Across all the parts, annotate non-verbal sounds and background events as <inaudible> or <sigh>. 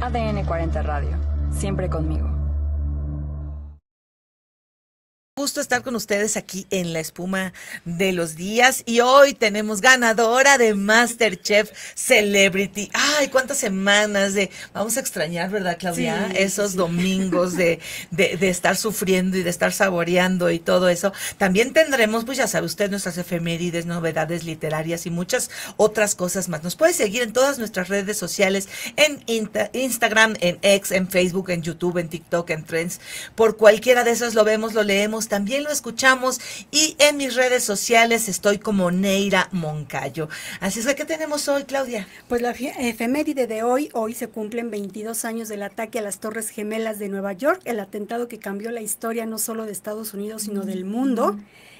ADN 40 Radio, siempre conmigo gusto estar con ustedes aquí en La Espuma de los Días. Y hoy tenemos ganadora de Masterchef Celebrity. Ay, cuántas semanas de... Vamos a extrañar, ¿verdad, Claudia? Esos domingos <laughs> de, estar sufriendo y de estar saboreando y todo eso. También tendremos, pues ya sabe usted, nuestras efemérides, novedades literarias y muchas otras cosas más. Nos puede seguir en todas nuestras redes sociales, en Instagram, en X, en Facebook, en YouTube, en TikTok, en Trends. Por cualquiera de esas lo vemos, lo leemos, también lo escuchamos y en mis redes sociales estoy como Neira Moncayo. Así es que, ¿qué tenemos hoy, Claudia? Pues la efeméride de hoy, hoy se cumplen 22 años del ataque a las Torres Gemelas de Nueva York, el atentado que cambió la historia no solo de Estados Unidos, sino del mundo.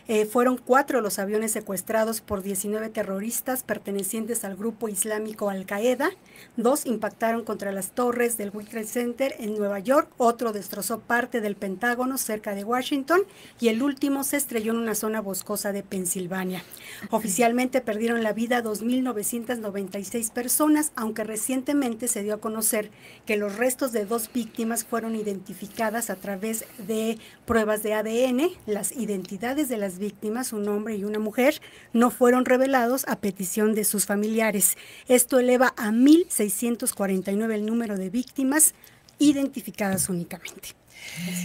Eh, fueron cuatro los aviones secuestrados por 19 terroristas pertenecientes al grupo islámico Al-Qaeda. Dos impactaron contra las torres del World Center en Nueva York, otro destrozó parte del Pentágono cerca de Washington y el último se estrelló en una zona boscosa de Pensilvania. Oficialmente perdieron la vida 2.996 personas, aunque recientemente se dio a conocer que los restos de dos víctimas fueron identificadas a través de pruebas de ADN. Las identidades de las víctimas, un hombre y una mujer, no fueron revelados a petición de sus familiares. Esto eleva a 1.649 el número de víctimas identificadas únicamente.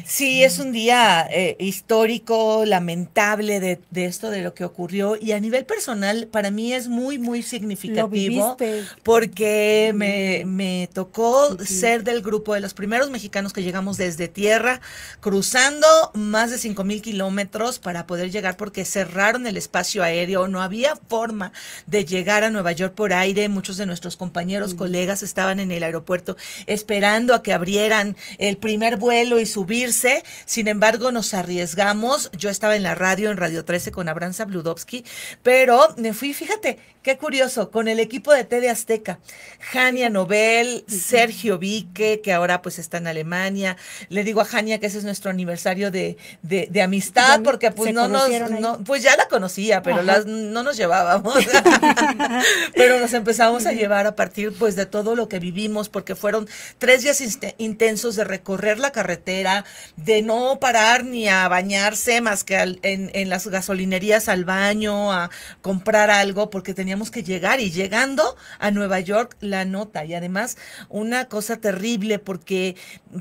Sí, es un día eh, histórico, lamentable de, esto, de lo que ocurrió. Y a nivel personal, para mí es muy, muy significativo porque me, tocó ser del grupo de los primeros mexicanos que llegamos desde tierra, cruzando más de 5 mil kilómetros para poder llegar porque cerraron el espacio aéreo. No había forma de llegar a Nueva York por aire. Muchos de nuestros compañeros, colegas estaban en el aeropuerto esperando a que abrieran el primer vuelo y subirse. Sin embargo, nos arriesgamos. Yo estaba en la radio, en Radio 13, con Abranza Bludowski, pero me fui, fíjate, qué curioso, con el equipo de TV Azteca. Jania Nobel, Sergio Vique, que ahora pues está en Alemania. Le digo a Jania que ese es nuestro aniversario de, amistad, pues, porque pues no nos, pues ya la conocía, pero no nos llevábamos. <laughs> pero nos empezamos a llevar a partir pues de todo lo que vivimos, porque fueron tres días intensos de recorrer la carretera era de no parar ni a bañarse más que en, las gasolinerías al baño, a comprar algo, porque teníamos que llegar y llegando a Nueva York la nota. Y además una cosa terrible porque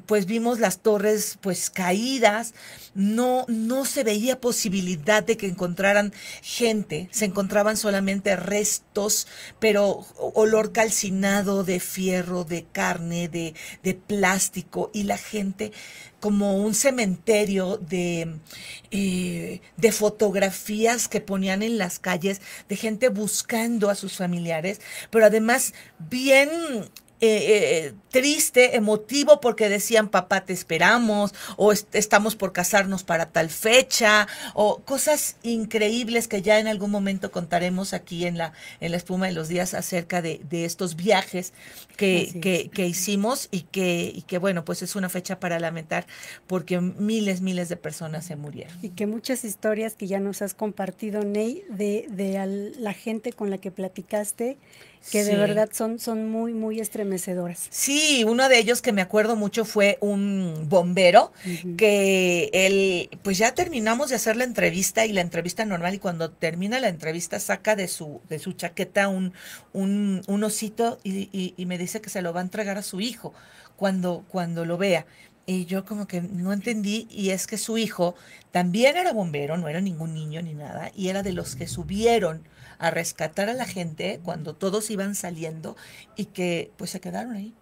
pues vimos las torres pues caídas, no, no se veía posibilidad de que encontraran gente, se encontraban solamente restos, pero olor calcinado de fierro, de carne, de, de plástico y la gente como un cementerio de, eh, de fotografías que ponían en las calles de gente buscando a sus familiares, pero además bien eh, eh, triste, emotivo, porque decían, papá, te esperamos, o estamos por casarnos para tal fecha, o cosas increíbles que ya en algún momento contaremos aquí en la, en la espuma de los días acerca de, estos viajes que, hicimos y que, y que, bueno, pues es una fecha para lamentar porque miles, miles de personas se murieron. Y que muchas historias que ya nos has compartido, Ney, de, la gente con la que platicaste, que de verdad son, son muy, muy estremecedoras. Sí, y uno de ellos que me acuerdo mucho fue un bombero que él, pues ya terminamos de hacer la entrevista y la entrevista normal y cuando termina la entrevista saca de su, de su chaqueta un, un, osito y, y me dice que se lo va a entregar a su hijo cuando, cuando lo vea. Y yo como que no entendí, y es que su hijo también era bombero, no era ningún niño ni nada, y era de los que subieron a rescatar a la gente cuando todos iban saliendo y que pues se quedaron ahí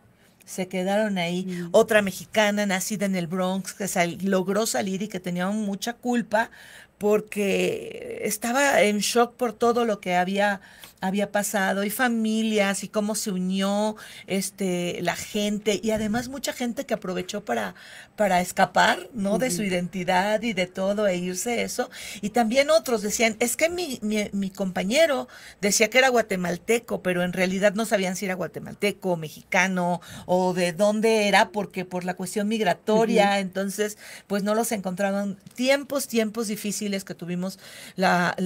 se quedaron ahí. Mm. Otra mexicana nacida en el Bronx que logró salir y que tenía mucha culpa porque estaba en shock por todo lo que había había pasado y familias y cómo se unió este la gente y además mucha gente que aprovechó para para escapar no de su identidad y de todo e irse eso y también otros decían es que mi, mi, compañero decía que era guatemalteco pero en realidad no sabían si era guatemalteco mexicano o de dónde era porque por la cuestión migratoria entonces pues no los encontraban tiempos tiempos difíciles que tuvimos la,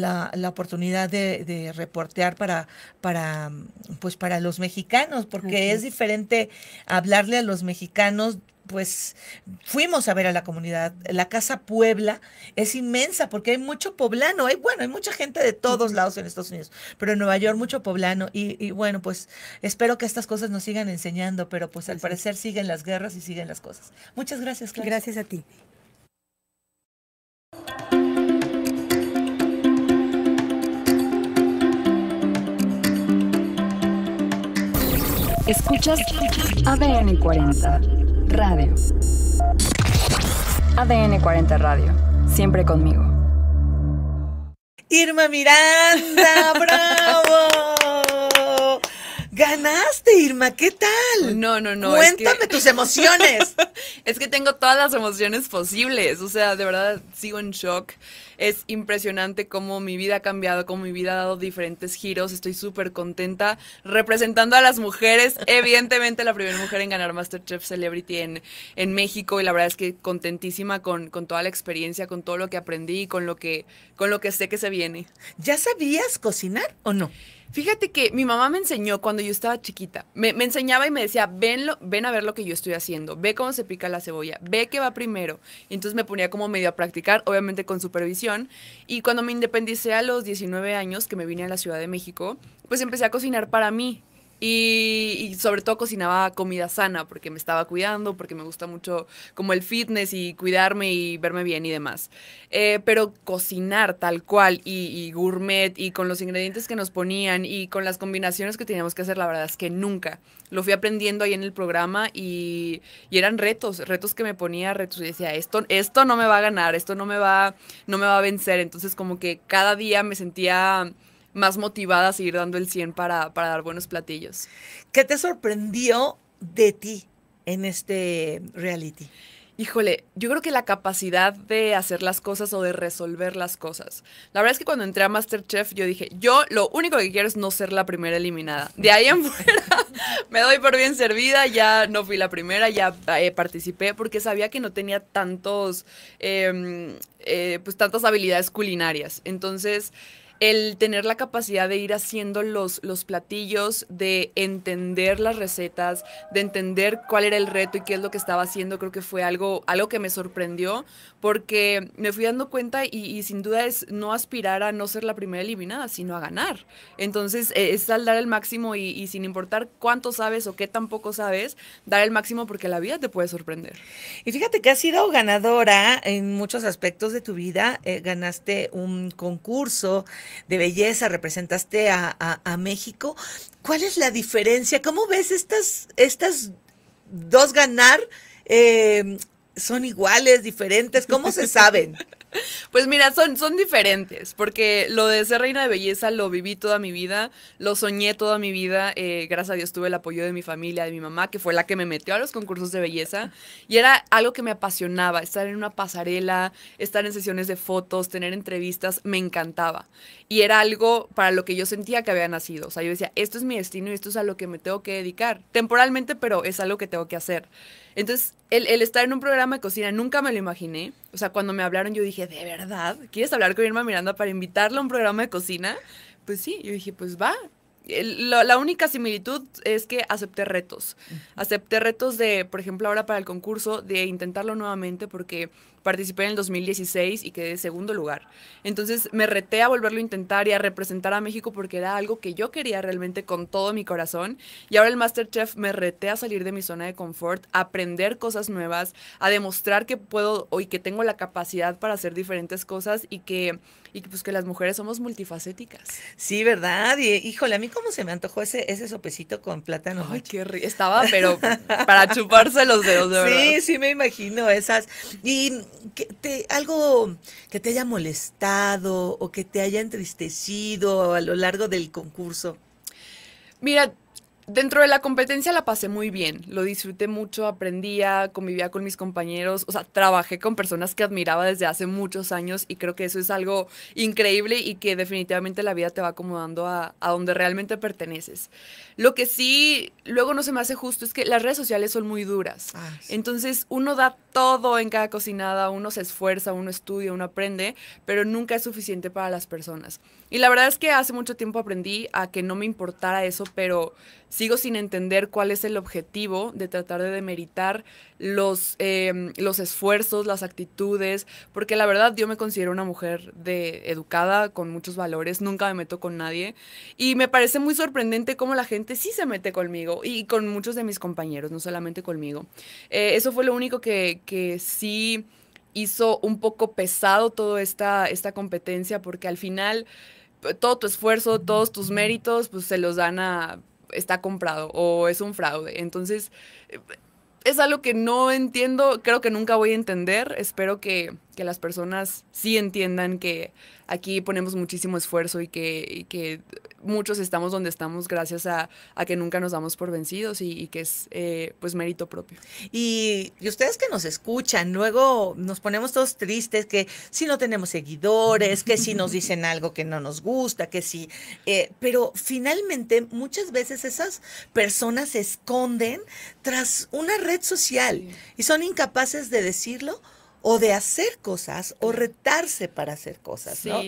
oportunidad de, de reportear para, para, pues para los mexicanos, porque es diferente hablarle a los mexicanos pues fuimos a ver a la comunidad. La Casa Puebla es inmensa porque hay mucho poblano, hay bueno, hay mucha gente de todos lados en Estados Unidos, pero en Nueva York mucho poblano y, y bueno, pues espero que estas cosas nos sigan enseñando, pero pues al parecer siguen las guerras y siguen las cosas. Muchas gracias, Gracias a ti. Escuchas ADN 40 Radio. ADN 40 Radio. Siempre conmigo. Irma Miranda, bravo. Ganaste, Irma, ¿qué tal? No, no, no. Cuéntame tus emociones. <laughs> es que tengo todas las emociones posibles, o sea, de verdad sigo en shock. Es impresionante cómo mi vida ha cambiado, cómo mi vida ha dado diferentes giros. Estoy súper contenta representando a las mujeres. <laughs> Evidentemente, la primera mujer en ganar Masterchef Celebrity en, México. Y la verdad es que contentísima con, con toda la experiencia, con todo lo que aprendí y con lo que, con lo que sé que se viene. ¿Ya sabías cocinar o no? Fíjate que mi mamá me enseñó cuando yo estaba chiquita. Me, enseñaba y me decía, ven, lo, ven a ver lo que yo estoy haciendo, ve cómo se pica la cebolla, ve qué va primero. Y entonces me ponía como medio a practicar, obviamente con supervisión. Y cuando me independicé a los 19 años, que me vine a la Ciudad de México, pues empecé a cocinar para mí y, sobre todo cocinaba comida sana porque me estaba cuidando, porque me gusta mucho como el fitness y cuidarme y verme bien y demás. Eh, pero cocinar tal cual y, gourmet y con los ingredientes que nos ponían y con las combinaciones que teníamos que hacer, la verdad es que nunca. Lo fui aprendiendo ahí en el programa y, eran retos, retos que me ponía, retos y decía, esto, esto no me va a ganar, esto no me va, no me va a vencer. Entonces como que cada día me sentía más motivada a seguir dando el 100 para, para dar buenos platillos. ¿Qué te sorprendió de ti en este reality? Híjole, yo creo que la capacidad de hacer las cosas o de resolver las cosas. La verdad es que cuando entré a Masterchef yo dije, yo lo único que quiero es no ser la primera eliminada. De ahí en <laughs> fuera me doy por bien servida, ya no fui la primera, ya eh, participé porque sabía que no tenía tantos, em, eh, pues tantas habilidades culinarias. Entonces el tener la capacidad de ir haciendo los, los platillos, de entender las recetas, de entender cuál era el reto y qué es lo que estaba haciendo, creo que fue algo, algo que me sorprendió, porque me fui dando cuenta y, sin duda es no aspirar a no ser la primera eliminada, sino a ganar. Entonces, e, es al dar el máximo y, sin importar cuánto sabes o qué tampoco sabes, dar el máximo porque la vida te puede sorprender. Y fíjate que has sido ganadora en muchos aspectos de tu vida, eh, ganaste un concurso, de belleza, representaste a, a, México. ¿Cuál es la diferencia? ¿Cómo ves estas, estas dos ganar? Eh, son iguales, diferentes, ¿cómo se saben? <laughs> Pues mira, son, son diferentes, porque lo de ser reina de belleza lo viví toda mi vida, lo soñé toda mi vida, eh, gracias a Dios tuve el apoyo de mi familia, de mi mamá, que fue la que me metió a los concursos de belleza, y era algo que me apasionaba, estar en una pasarela, estar en sesiones de fotos, tener entrevistas, me encantaba, y era algo para lo que yo sentía que había nacido, o sea, yo decía, esto es mi destino y esto es a lo que me tengo que dedicar, temporalmente, pero es algo que tengo que hacer. Entonces, el, estar en un programa de cocina nunca me lo imaginé. O sea, cuando me hablaron yo dije, ¿de verdad? ¿Quieres hablar con Irma Miranda para invitarla a un programa de cocina? Pues sí, yo dije, pues va. la única similitud es que acepté retos. Acepté retos de, por ejemplo, ahora para el concurso, de intentarlo nuevamente porque participé en el 2016 y quedé segundo lugar. Entonces me reté a volverlo a intentar y a representar a México porque era algo que yo quería realmente con todo mi corazón. Y ahora el Masterchef me reté a salir de mi zona de confort, a aprender cosas nuevas, a demostrar que puedo y que tengo la capacidad para hacer diferentes cosas y que, y pues que las mujeres somos multifacéticas. Sí, ¿verdad? Y, híjole, a mí cómo se me antojó ese, ese sopecito con plátano. Ay, qué rico. Estaba, pero para <laughs> chuparse los dedos, de verdad. Sí, sí, me imagino esas. Y que te, algo que te haya molestado o que te haya entristecido a lo largo del concurso? Mira, dentro de la competencia la pasé muy bien, lo disfruté mucho, aprendía, convivía con mis compañeros, o sea, trabajé con personas que admiraba desde hace muchos años y creo que eso es algo increíble y que definitivamente la vida te va acomodando a, donde realmente perteneces. Lo que sí luego no se me hace justo es que las redes sociales son muy duras, ah, entonces uno da todo en cada cocinada, uno se esfuerza, uno estudia, uno aprende, pero nunca es suficiente para las personas. Y la verdad es que hace mucho tiempo aprendí a que no me importara eso, pero sigo sin entender cuál es el objetivo de tratar de demeritar los, em, los esfuerzos, las actitudes, porque la verdad yo me considero una mujer educada, con muchos valores, nunca me meto con nadie y me parece muy sorprendente cómo la gente sí se mete conmigo y con muchos de mis compañeros, no solamente conmigo. Eh, eso fue lo único que, sí hizo un poco pesado toda esta, esta competencia porque al final todo tu esfuerzo, todos tus méritos, pues se los dan a está comprado o es un fraude. Entonces, eh, es algo que no entiendo, creo que nunca voy a entender. Espero que, que las personas sí entiendan que aquí ponemos muchísimo esfuerzo y que, y que muchos estamos donde estamos gracias a, a que nunca nos damos por vencidos y, que es eh, pues mérito propio. Y, ustedes que nos escuchan, luego nos ponemos todos tristes que si no tenemos seguidores, que si nos dicen algo que no nos gusta, que si... Eh, pero finalmente muchas veces esas personas se esconden tras una red social y son incapaces de decirlo o de hacer cosas o retarse para hacer cosas, ¿no?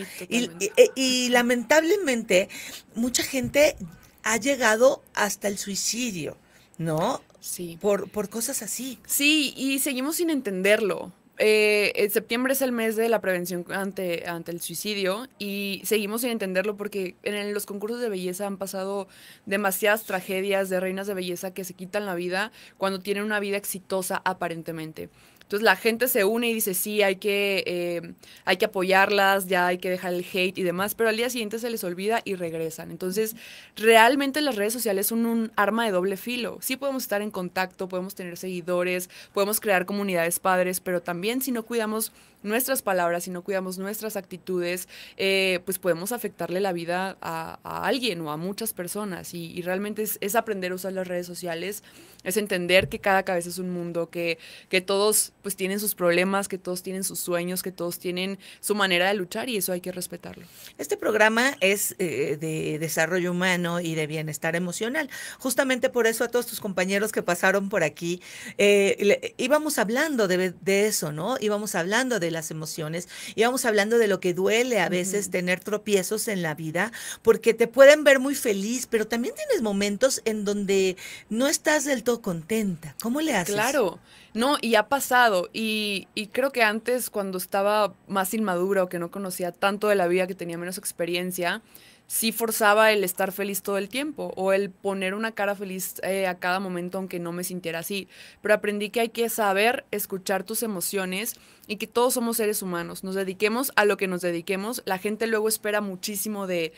Y, lamentablemente mucha gente ha llegado hasta el suicidio, ¿no? Sí. Por, por cosas así. Sí, y seguimos sin entenderlo. Eh, en septiembre es el mes de la prevención ante, ante el suicidio y seguimos sin entenderlo porque en los concursos de belleza han pasado demasiadas tragedias de reinas de belleza que se quitan la vida cuando tienen una vida exitosa aparentemente. Entonces la gente se une y dice, sí, hay que, eh, hay que apoyarlas, ya hay que dejar el hate y demás, pero al día siguiente se les olvida y regresan. Entonces, realmente las redes sociales son un arma de doble filo. Sí podemos estar en contacto, podemos tener seguidores, podemos crear comunidades padres, pero también si no cuidamos nuestras palabras, si no cuidamos nuestras actitudes, eh, pues podemos afectarle la vida a, alguien o a muchas personas. Y, realmente es, aprender a usar las redes sociales, es entender que cada cabeza es un mundo, que, que todos pues tienen sus problemas, que todos tienen sus sueños, que todos tienen su manera de luchar y eso hay que respetarlo. Este programa es eh, de desarrollo humano y de bienestar emocional. Justamente por eso a todos tus compañeros que pasaron por aquí, eh, íbamos hablando de, de eso, ¿no? Íbamos hablando de las emociones. vamos hablando de lo que duele a veces tener tropiezos en la vida, porque te pueden ver muy feliz, pero también tienes momentos en donde no estás del todo contenta. ¿Cómo le haces? Claro, no, y ha pasado. Y, creo que antes, cuando estaba más inmadura o que no conocía tanto de la vida, que tenía menos experiencia, sí forzaba el estar feliz todo el tiempo o el poner una cara feliz eh, a cada momento aunque no me sintiera así. Pero aprendí que hay que saber escuchar tus emociones y que todos somos seres humanos, nos dediquemos a lo que nos dediquemos. La gente luego espera muchísimo de,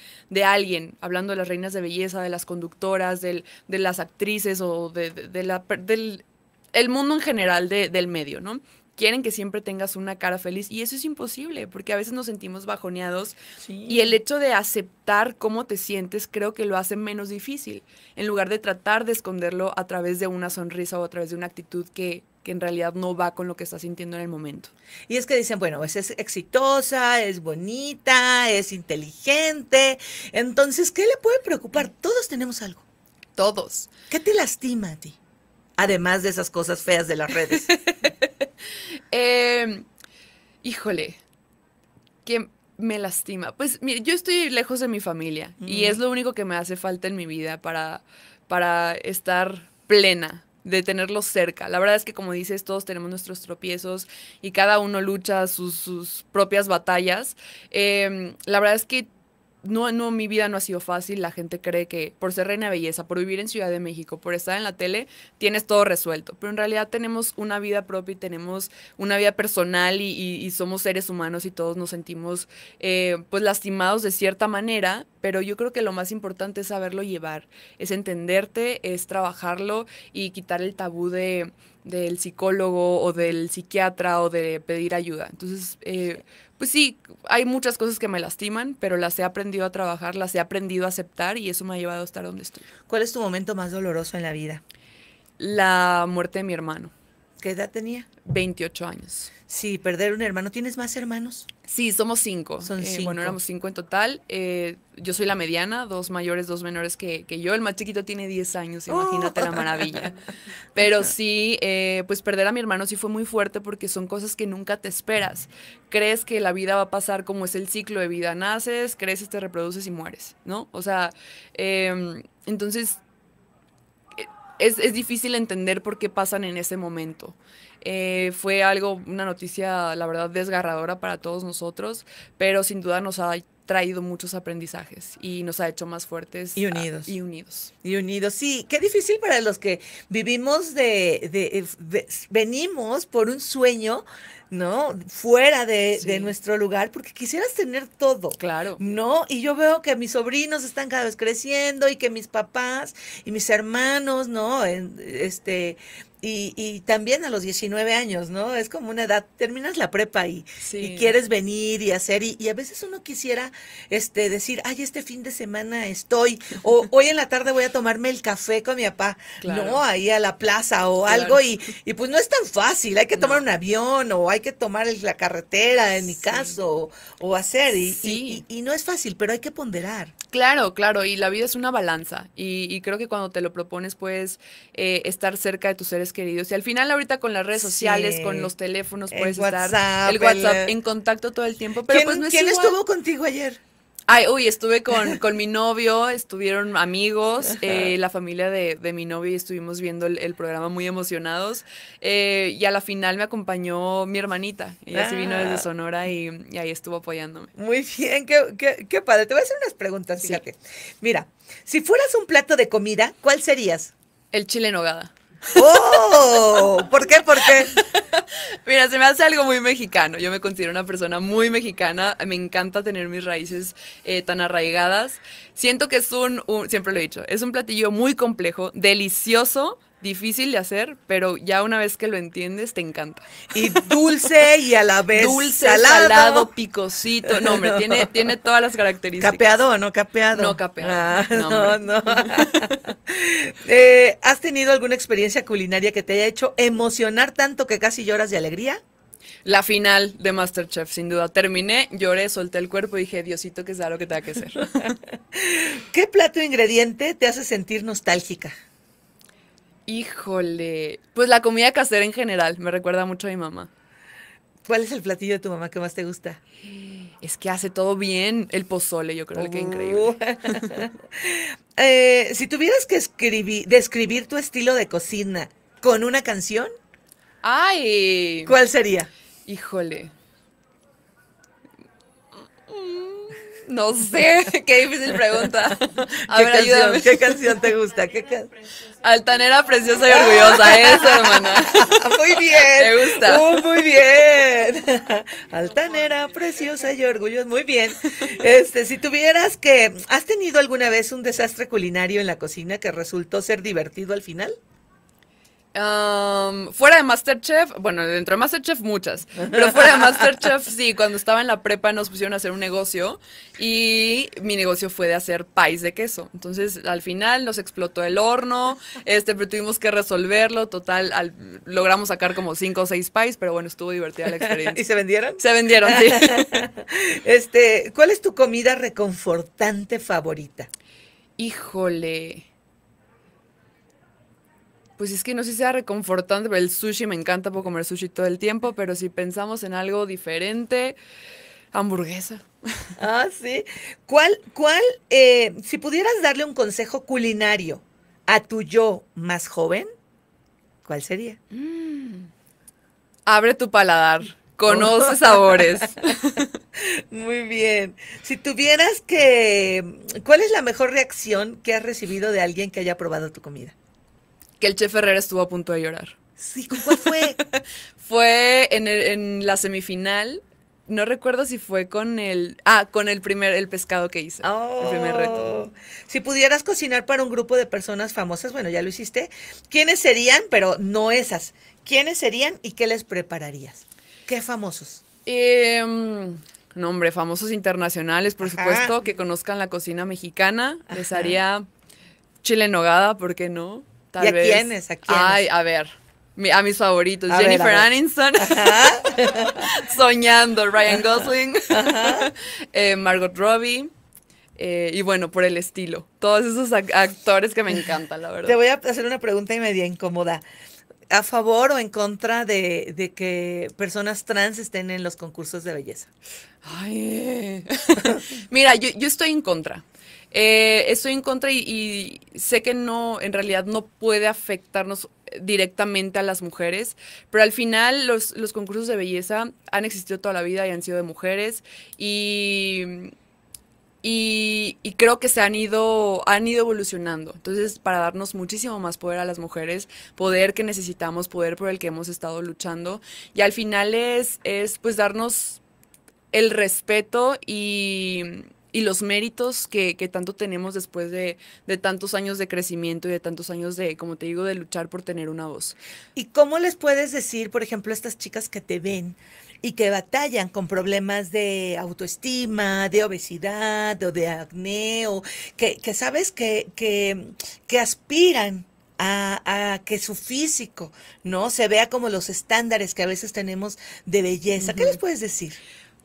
alguien, hablando de las reinas de belleza, de las conductoras, de las actrices o de, del el mundo en general del medio, ¿no? Quieren que siempre tengas una cara feliz y eso es imposible porque a veces nos sentimos bajoneados y el hecho de aceptar cómo te sientes creo que lo hace menos difícil en lugar de tratar de esconderlo a través de una sonrisa o a través de una actitud que que en realidad no va con lo que está sintiendo en el momento. Y es que dicen, bueno, pues es exitosa, es bonita, es inteligente. Entonces, ¿qué le puede preocupar? Todos tenemos algo. Todos. ¿Qué te lastima a ti? Además de esas cosas feas de las redes. <laughs> Em, híjole, ¿qué me lastima. Pues mire, yo estoy lejos de mi familia y es lo único que me hace falta en mi vida para, para estar plena, de tenerlos cerca. La verdad es que como dices, todos tenemos nuestros tropiezos y cada uno lucha sus, propias batallas. Em, la verdad es que no, no, mi vida no ha sido fácil. La gente cree que por ser reina de belleza, por vivir en Ciudad de México, por estar en la tele, tienes todo resuelto. Pero en realidad tenemos una vida propia y tenemos una vida personal y, somos seres humanos y todos nos sentimos eh, pues lastimados de cierta manera. Pero yo creo que lo más importante es saberlo llevar, es entenderte, es trabajarlo y quitar el tabú de del psicólogo o del psiquiatra o de pedir ayuda. Entonces, eh, pues sí, hay muchas cosas que me lastiman, pero las he aprendido a trabajar, las he aprendido a aceptar y eso me ha llevado a estar donde estoy. ¿Cuál es tu momento más doloroso en la vida? La muerte de mi hermano. ¿Qué edad tenía? 28 años. Sí, perder un hermano. ¿Tienes más hermanos? Sí, somos cinco. Son eh, cinco. bueno, éramos cinco en total. Eh, yo soy la mediana, dos mayores, dos menores que, yo. El más chiquito tiene 10 años, oh. imagínate la maravilla. <laughs> Pero sí, eh, pues perder a mi hermano sí fue muy fuerte porque son cosas que nunca te esperas. Crees que la vida va a pasar como es el ciclo de vida. Naces, creces, te reproduces y mueres, ¿no? O sea, em, entonces es, difícil entender por qué pasan en ese momento. Eh, fue algo, una noticia, la verdad, desgarradora para todos nosotros, pero sin duda nos ha traído muchos aprendizajes y nos ha hecho más fuertes. Y unidos. y unidos. Y unidos, sí. Qué difícil para los que vivimos de venimos por un sueño ¿no? Fuera de, nuestro lugar, porque quisieras tener todo. Claro. ¿No? Y yo veo que mis sobrinos están cada vez creciendo y que mis papás y mis hermanos, ¿no? En, este, y, también a los 19 años, ¿no? Es como una edad, terminas la prepa y, quieres venir y hacer, y, a veces uno quisiera este, decir, ay, este fin de semana estoy, o <laughs> hoy en la tarde voy a tomarme el café con mi papá, ¿no? Ahí a la plaza o algo, y, pues no es tan fácil, hay que tomar un avión o hay que tomar la carretera, en mi caso, o, hacer, y, y, no es fácil, pero hay que ponderar. Claro, claro, y la vida es una balanza, y, creo que cuando te lo propones, puedes eh, estar cerca de tus seres queridos. Y al final ahorita con las redes sociales, con los teléfonos, puedes estar el WhatsApp en contacto todo el tiempo. Pero ¿Quién, pues ¿quién estuvo contigo ayer? Ay, uy, estuve con, <laughs> mi novio, estuvieron amigos, eh, la familia de, mi novio estuvimos viendo el, programa muy emocionados. Eh, y a la final me acompañó mi hermanita, ella sí vino desde ah. Sonora y, ahí estuvo apoyándome. Muy bien, qué, padre. Te voy a hacer unas preguntas, fíjate. Mira, si fueras un plato de comida, ¿cuál serías? El chile en hogada. ¡Oh! ¿Por qué? ¿Por qué? Mira, se me hace algo muy mexicano. Yo me considero una persona muy mexicana. Me encanta tener mis raíces eh, tan arraigadas. Siento que es un, siempre lo he dicho, es un platillo muy complejo, delicioso difícil de hacer, pero ya una vez que lo entiendes, te encanta. Y dulce y a la vez dulce, salado, picosito. No, hombre, tiene, <laughs> tiene todas las características. ¿Capeado o no capeado? No capeado. Ah, no, no. <laughs> Eh, ¿Has tenido alguna experiencia culinaria que te haya hecho emocionar tanto que casi lloras de alegría? La final de Masterchef, sin duda. Terminé, lloré, solté el cuerpo y dije, Diosito, que sea lo que tenga que ser. <laughs> ¿Qué plato o ingrediente te hace sentir nostálgica? Híjole, pues la comida casera en general me recuerda mucho a mi mamá. ¿Cuál es el platillo de tu mamá que más te gusta? Es que hace todo bien el pozole, yo creo que es increíble. Uh. <laughs> Eh, si tuvieras que escribir, describir tu estilo de cocina con una canción, Ay. ¿cuál sería? Híjole. No sé, <laughs> qué difícil pregunta. <laughs> ¿Qué canción, ¿Qué canción te gusta? Altanera, preciosa y orgullosa, eso, hermana. <laughs> Muy bien. Me gusta. Uh, muy bien. Altanera, preciosa y orgullosa, muy bien. Este, si tuvieras que, ¿has tenido alguna vez un desastre culinario en la cocina que resultó ser divertido al final? fuera de Masterchef, bueno, dentro de Masterchef muchas, pero fuera de Masterchef <laughs> sí, cuando estaba en la prepa nos pusieron a hacer un negocio y mi negocio fue de hacer pais de queso. Entonces al final nos explotó el horno, este, pero tuvimos que resolverlo, total, logramos sacar como cinco o seis pais, pero bueno, estuvo divertida la experiencia. <laughs> ¿Y se vendieron? Se vendieron, sí. <laughs> este, ¿Cuál es tu comida reconfortante favorita? Híjole. Pues es que no sé si sea reconfortante, pero el sushi me encanta, puedo comer sushi todo el tiempo, pero si pensamos en algo diferente, hamburguesa. Ah, sí. ¿Cuál, cuál, eh, si pudieras darle un consejo culinario a tu yo más joven, cuál sería? Mm. Abre tu paladar, conoce <laughs> sabores. Muy bien. Si tuvieras que, ¿cuál es la mejor reacción que has recibido de alguien que haya probado tu comida? que el Chef Herrera estuvo a punto de llorar. Sí, cuál fue? <laughs> fue en, la semifinal. No recuerdo si fue con el. Ah, con el primer el pescado que hice. El oh. primer reto. Si pudieras cocinar para un grupo de personas famosas, bueno, ya lo hiciste. ¿Quiénes serían? Pero no esas. ¿Quiénes serían y qué les prepararías? ¿Qué famosos? Em, no, hombre, famosos internacionales, por supuesto, que conozcan la cocina mexicana. Les haría chile nogada, ¿por qué no? ¿Y a quiénes? ¿A Ay, a ver. a mis favoritos. Jennifer Aniston. <laughs> Soñando. Ryan Gosling. <laughs> Eh, Margot Robbie. Eh, y bueno, por el estilo. Todos esos actores que me encantan, la verdad. Te voy a hacer una pregunta y media incómoda. ¿A favor o en contra de, que personas trans estén en los concursos de belleza? Ay. Eh. <laughs> Mira, yo estoy en contra. Eh, estoy en contra y, sé que no, en realidad no puede afectarnos directamente a las mujeres, pero al final los, concursos de belleza han existido toda la vida y han sido de mujeres y... Y, y, creo que se han ido, han ido evolucionando. Entonces, para darnos muchísimo más poder a las mujeres, poder que necesitamos, poder por el que hemos estado luchando. Y al final es, es pues darnos el respeto y, y los méritos que, tanto tenemos después de, tantos años de crecimiento y de tantos años de, como te digo, de luchar por tener una voz. ¿Y cómo les puedes decir, por ejemplo, a estas chicas que te ven y que batallan con problemas de autoestima, de obesidad o de acné, o que, sabes que, que, aspiran a, que su físico, ¿no? Se vea como los estándares que a veces tenemos de belleza. ¿Qué les puedes decir?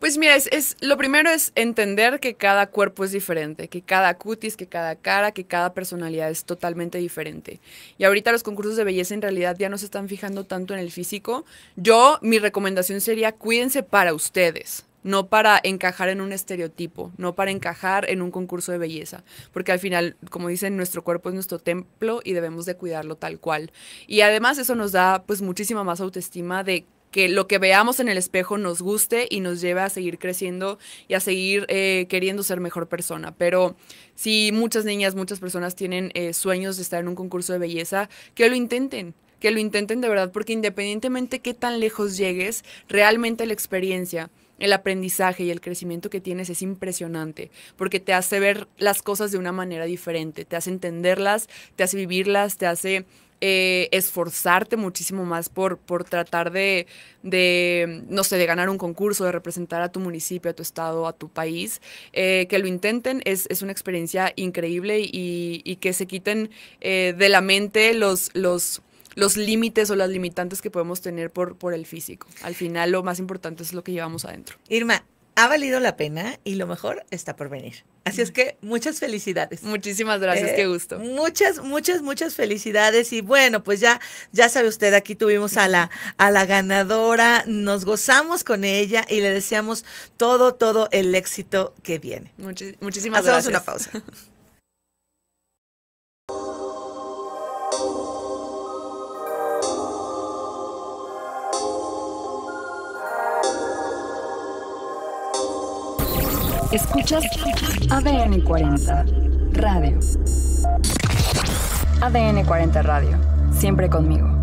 Pues mira, es, lo primero es entender que cada cuerpo es diferente, que cada cutis, que cada cara, que cada personalidad es totalmente diferente. Y ahorita los concursos de belleza en realidad ya no se están fijando tanto en el físico. Yo, mi recomendación sería cuídense para ustedes no para encajar en un estereotipo, no para encajar en un concurso de belleza, porque al final, como dicen, nuestro cuerpo es nuestro templo y debemos de cuidarlo tal cual. Y además eso nos da pues muchísima más autoestima de que lo que veamos en el espejo nos guste y nos lleve a seguir creciendo y a seguir eh, queriendo ser mejor persona. Pero si muchas niñas, muchas personas tienen eh, sueños de estar en un concurso de belleza, que lo intenten que lo intenten de verdad, porque independientemente qué tan lejos llegues, realmente la experiencia, el aprendizaje y el crecimiento que tienes es impresionante, porque te hace ver las cosas de una manera diferente, te hace entenderlas, te hace vivirlas, te hace eh, esforzarte muchísimo más por, por tratar de, no sé, de ganar un concurso, de representar a tu municipio, a tu estado, a tu país. Eh, que lo intenten es, es una experiencia increíble y, y que se quiten eh, de la mente los... los los límites o las limitantes que podemos tener por, por el físico. Al final lo más importante es lo que llevamos adentro. Irma, ha valido la pena y lo mejor está por venir. Así es que muchas felicidades. Muchísimas gracias, qué eh, gusto. Muchas, muchas, muchas felicidades. Y bueno, pues ya, ya sabe usted, aquí tuvimos a la, a la ganadora, nos gozamos con ella y le deseamos todo, todo el éxito que viene. muchísimas gracias. Hacemos una pausa. <laughs> Escuchas ADN 40 Radio. ADN 40 Radio. Siempre conmigo.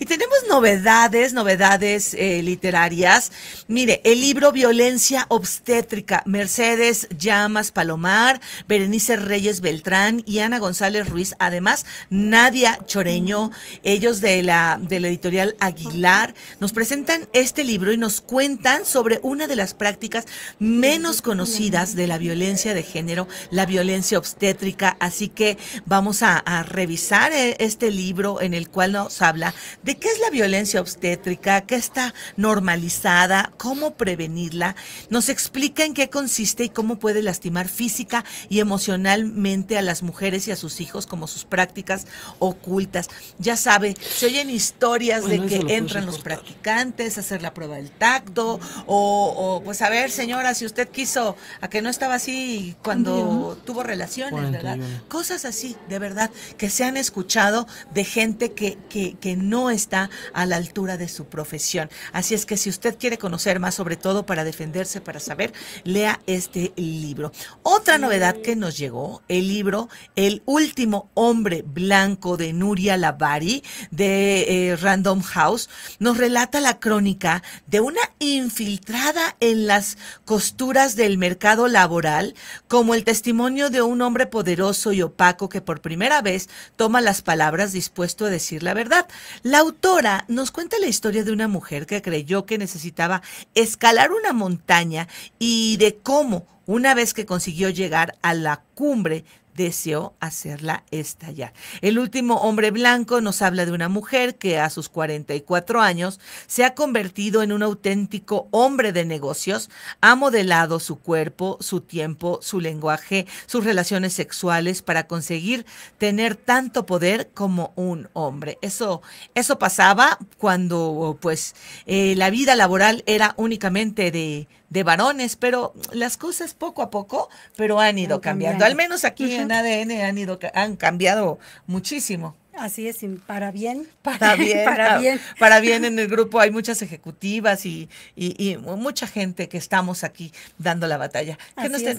Y tenemos novedades, novedades eh, literarias. Mire, el libro Violencia Obstétrica, Mercedes Llamas Palomar, Berenice Reyes Beltrán y Ana González Ruiz, además Nadia Choreño, ellos de la, de la editorial Aguilar, nos presentan este libro y nos cuentan sobre una de las prácticas menos conocidas de la violencia de género, la violencia obstétrica. Así que vamos a, a revisar eh, este libro en el cual nos habla de ¿De qué es la violencia obstétrica? ¿Qué está normalizada? ¿Cómo prevenirla? Nos explica en qué consiste y cómo puede lastimar física y emocionalmente a las mujeres y a sus hijos como sus prácticas ocultas. Ya sabe, se oyen historias de que entran los practicantes a hacer la prueba del tacto o, pues a ver señora, si usted quiso a que no estaba así cuando tuvo relaciones, ¿verdad? Cosas así, de verdad, que se han escuchado de gente que, que, que no es está a la altura de su profesión. Así es que si usted quiere conocer más, sobre todo para defenderse, para saber, lea este libro. Otra novedad que nos llegó, el libro El último hombre blanco de Nuria Lavari de eh, Random House, nos relata la crónica de una infiltrada en las costuras del mercado laboral, como el testimonio de un hombre poderoso y opaco que por primera vez toma las palabras dispuesto a decir la verdad. La autora nos cuenta la historia de una mujer que creyó que necesitaba escalar una montaña y de cómo, una vez que consiguió llegar a la cumbre, deseó hacerla estallar. El último hombre blanco nos habla de una mujer que a sus 44 años se ha convertido en un auténtico hombre de negocios, ha modelado su cuerpo, su tiempo, su lenguaje, sus relaciones sexuales para conseguir tener tanto poder como un hombre. Eso, eso pasaba cuando pues eh, la vida laboral era únicamente de de varones, pero las cosas poco a poco, pero han ido cambiando. Al menos aquí en ADN han ido han cambiado muchísimo. Así es, para bien. Para ah, bien. para, bien. Para <laughs> bien en el grupo hay muchas ejecutivas y, y, mucha gente que estamos aquí dando la batalla.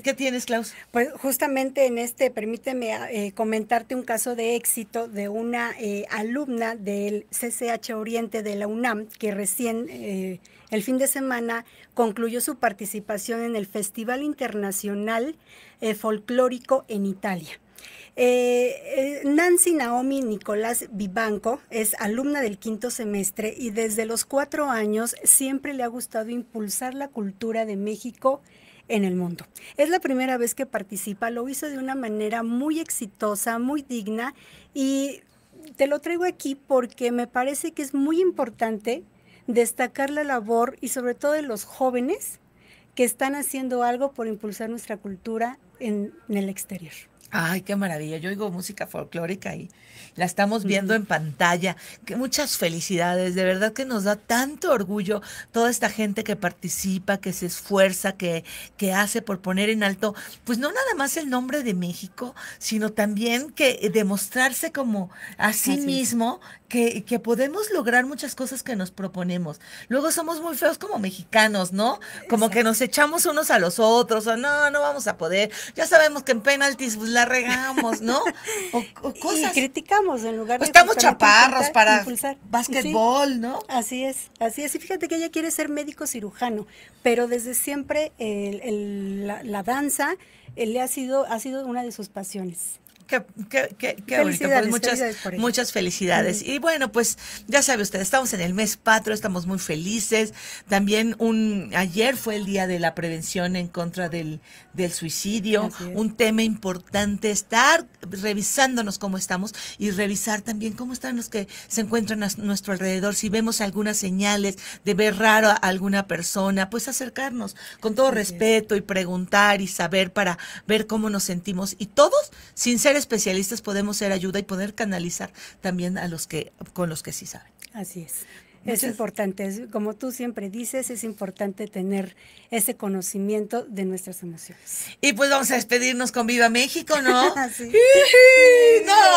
¿Qué, tienes, Klaus? Pues justamente en este, permíteme ah, eh, comentarte un caso de éxito de una eh, alumna del CCH Oriente de la UNAM que recién eh, el fin de semana concluyó su participación en el Festival Internacional eh, Folclórico en Italia. Eh, eh, Nancy Naomi Nicolás Vivanco es alumna del quinto semestre y desde los cuatro años siempre le ha gustado impulsar la cultura de México en el mundo. Es la primera vez que participa, lo hizo de una manera muy exitosa, muy digna y te lo traigo aquí porque me parece que es muy importante destacar la labor y sobre todo de los jóvenes que están haciendo algo por impulsar nuestra cultura en, en el exterior. Ay, qué maravilla. Yo oigo música folclórica y la estamos viendo en pantalla. Que muchas felicidades. De verdad que nos da tanto orgullo toda esta gente que participa, que se esfuerza, que, hace por poner en alto, pues no nada más el nombre de México, sino también que demostrarse como a sí mismo que, podemos lograr muchas cosas que nos proponemos. Luego somos muy feos como mexicanos, ¿no? Como que nos echamos unos a los otros, o no, no vamos a poder. Ya sabemos que en penaltis pues, la regamos, ¿no? O, cosas. criticamos en lugar de. Pues estamos chaparros para impulsar. basquetbol, ¿no? Así es, así es. Y fíjate que ella quiere ser médico cirujano, pero desde siempre la, la, danza eh, le ha sido, ha sido una de sus pasiones. Qué, muchas, pues felicidades muchas felicidades. Y bueno, pues ya sabe usted, estamos en el mes patrio, estamos muy felices. También un ayer fue el día de la prevención en contra del, suicidio, un tema importante, estar revisándonos cómo estamos y revisar también cómo están los que se encuentran a nuestro alrededor. Si vemos algunas señales de ver raro a alguna persona, pues acercarnos con todo respeto y preguntar y saber para ver cómo nos sentimos. Y todos, sin especialistas podemos ser ayuda y poder canalizar también a los que con los que sí saben. Así es. Es importante, como tú siempre dices, es importante tener ese conocimiento de nuestras emociones. Y pues vamos a despedirnos con Viva México, ¿no? <laughs>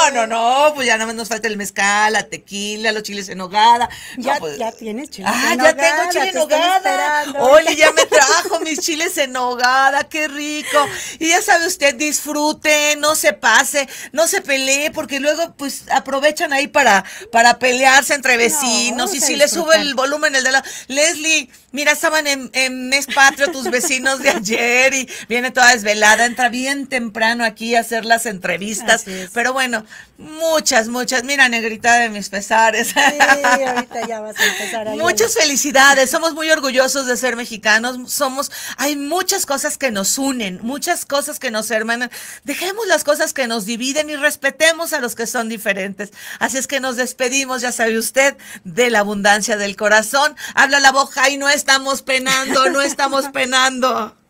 Ah, no, no, no, pues ya no más nos falta el mezcal, la tequila, los chiles en hogada. Ya, pues ya tienes ah, chile en hogada. Ah, ya tengo chile en hogada. Oye, ya me trajo mis chiles en hogada, qué rico. Y ya sabe usted, disfrute, no se pase, no se pelee, porque luego pues aprovechan ahí para, para pelearse entre vecinos y y le sube el volumen el de la... Leslie, mira, estaban en, en, mes patrio tus vecinos de ayer y viene toda desvelada, entra bien temprano aquí a hacer las entrevistas. Pero bueno, muchas, muchas. Mira, negrita de mis pesares. ahorita ya vas a empezar. muchas felicidades. Somos muy orgullosos de ser mexicanos. Somos, hay muchas cosas que nos unen, muchas cosas que nos hermanan. Dejemos las cosas que nos dividen y respetemos a los que son diferentes. Así es que nos despedimos, ya sabe usted, de la abundancia abundancia del corazón. Habla la boca y no estamos penando, no estamos <laughs> penando.